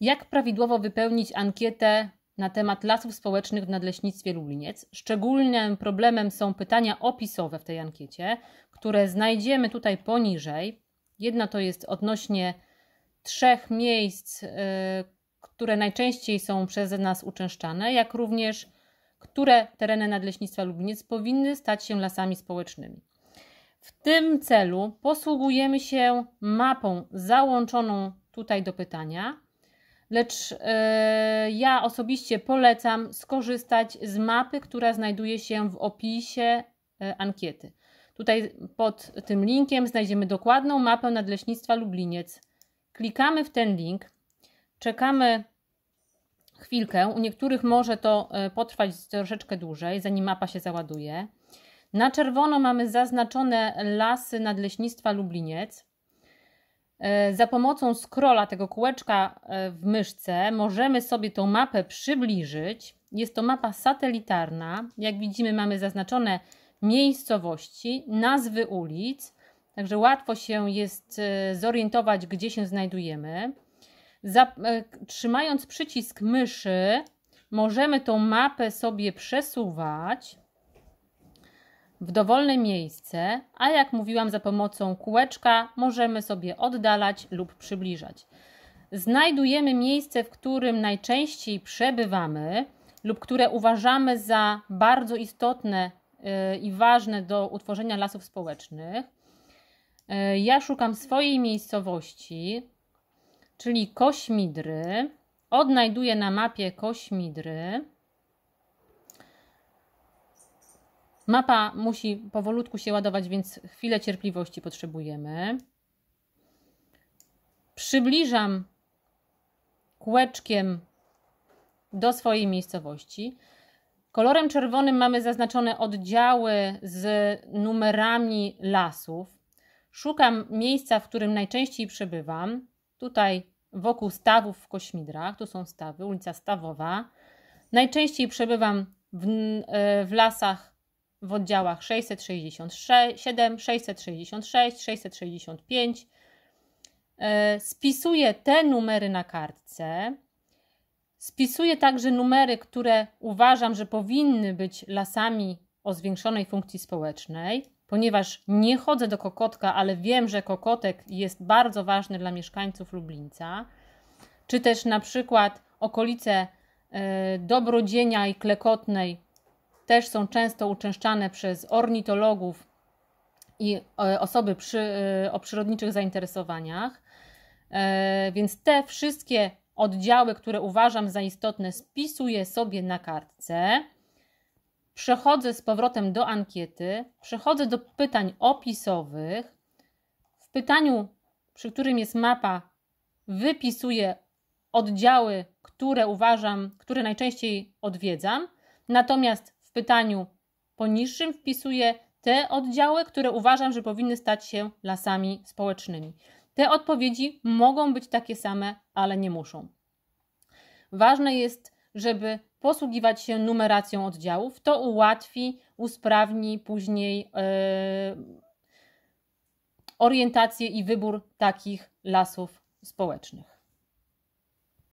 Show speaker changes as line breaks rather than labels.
Jak prawidłowo wypełnić ankietę na temat lasów społecznych w Nadleśnictwie Lubliniec? Szczególnym problemem są pytania opisowe w tej ankiecie, które znajdziemy tutaj poniżej. Jedna to jest odnośnie trzech miejsc, y, które najczęściej są przez nas uczęszczane, jak również które tereny Nadleśnictwa Lubliniec powinny stać się lasami społecznymi. W tym celu posługujemy się mapą załączoną tutaj do pytania, lecz e, ja osobiście polecam skorzystać z mapy, która znajduje się w opisie e, ankiety. Tutaj pod tym linkiem znajdziemy dokładną mapę Nadleśnictwa Lubliniec. Klikamy w ten link, czekamy chwilkę. U niektórych może to e, potrwać troszeczkę dłużej, zanim mapa się załaduje. Na czerwono mamy zaznaczone lasy Nadleśnictwa Lubliniec. E, za pomocą scrolla tego kółeczka e, w myszce możemy sobie tą mapę przybliżyć. Jest to mapa satelitarna. Jak widzimy mamy zaznaczone miejscowości, nazwy ulic, także łatwo się jest e, zorientować gdzie się znajdujemy. Za, trzymając przycisk myszy możemy tą mapę sobie przesuwać w dowolne miejsce, a jak mówiłam, za pomocą kółeczka możemy sobie oddalać lub przybliżać. Znajdujemy miejsce, w którym najczęściej przebywamy lub które uważamy za bardzo istotne y, i ważne do utworzenia lasów społecznych. Y, ja szukam swojej miejscowości, czyli Kośmidry. Odnajduję na mapie Kośmidry. Mapa musi powolutku się ładować, więc chwilę cierpliwości potrzebujemy. Przybliżam kółeczkiem do swojej miejscowości. Kolorem czerwonym mamy zaznaczone oddziały z numerami lasów. Szukam miejsca, w którym najczęściej przebywam. Tutaj wokół stawów w Kośmidrach, tu są stawy, ulica Stawowa. Najczęściej przebywam w, e, w lasach w oddziałach 667, 666, 665. Spisuję te numery na kartce. Spisuję także numery, które uważam, że powinny być lasami o zwiększonej funkcji społecznej, ponieważ nie chodzę do kokotka, ale wiem, że kokotek jest bardzo ważny dla mieszkańców Lublińca, czy też na przykład okolice e, Dobrodzienia i Klekotnej też są często uczęszczane przez ornitologów i e, osoby przy, e, o przyrodniczych zainteresowaniach. E, więc te wszystkie oddziały, które uważam za istotne, spisuję sobie na kartce. Przechodzę z powrotem do ankiety, przechodzę do pytań opisowych. W pytaniu, przy którym jest mapa, wypisuję oddziały, które uważam, które najczęściej odwiedzam. Natomiast w pytaniu poniższym wpisuję te oddziały, które uważam, że powinny stać się lasami społecznymi. Te odpowiedzi mogą być takie same, ale nie muszą. Ważne jest, żeby posługiwać się numeracją oddziałów. To ułatwi, usprawni później yy, orientację i wybór takich lasów społecznych.